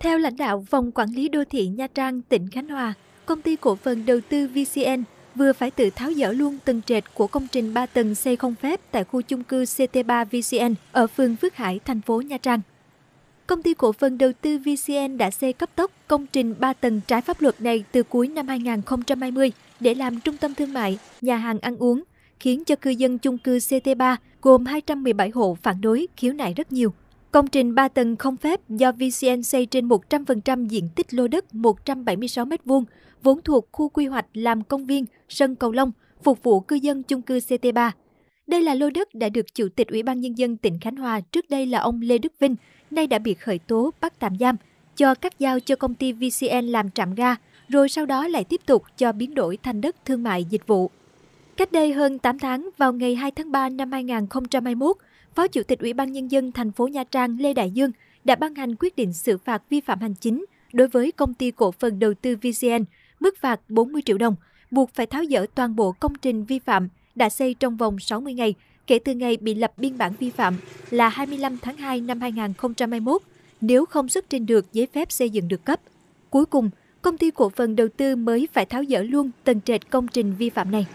Theo lãnh đạo Phòng Quản lý Đô thị Nha Trang, tỉnh Khánh Hòa, công ty cổ phần đầu tư VCN vừa phải tự tháo dỡ luôn tầng trệt của công trình 3 tầng xây không phép tại khu chung cư CT3 VCN ở phường Phước Hải, thành phố Nha Trang. Công ty cổ phần đầu tư VCN đã xây cấp tốc công trình 3 tầng trái pháp luật này từ cuối năm 2020 để làm trung tâm thương mại, nhà hàng ăn uống, khiến cho cư dân chung cư CT3 gồm 217 hộ phản đối khiếu nại rất nhiều. Công trình 3 tầng không phép do VCN xây trên 100% diện tích lô đất 176 m2, vốn thuộc khu quy hoạch làm công viên sân cầu Long, phục vụ cư dân chung cư CT3. Đây là lô đất đã được Chủ tịch Ủy ban Nhân dân tỉnh Khánh Hòa trước đây là ông Lê Đức Vinh, nay đã bị khởi tố bắt tạm giam, cho cắt giao cho công ty VCN làm trạm ga, rồi sau đó lại tiếp tục cho biến đổi thành đất thương mại dịch vụ. Cách đây hơn 8 tháng, vào ngày 2 tháng 3 năm 2021, Phó Chủ tịch Ủy ban Nhân dân thành phố Nha Trang Lê Đại Dương đã ban hành quyết định xử phạt vi phạm hành chính đối với công ty cổ phần đầu tư VCN, mức phạt 40 triệu đồng, buộc phải tháo dỡ toàn bộ công trình vi phạm đã xây trong vòng 60 ngày kể từ ngày bị lập biên bản vi phạm là 25 tháng 2 năm 2021 nếu không xuất trình được giấy phép xây dựng được cấp. Cuối cùng, công ty cổ phần đầu tư mới phải tháo dỡ luôn tầng trệt công trình vi phạm này.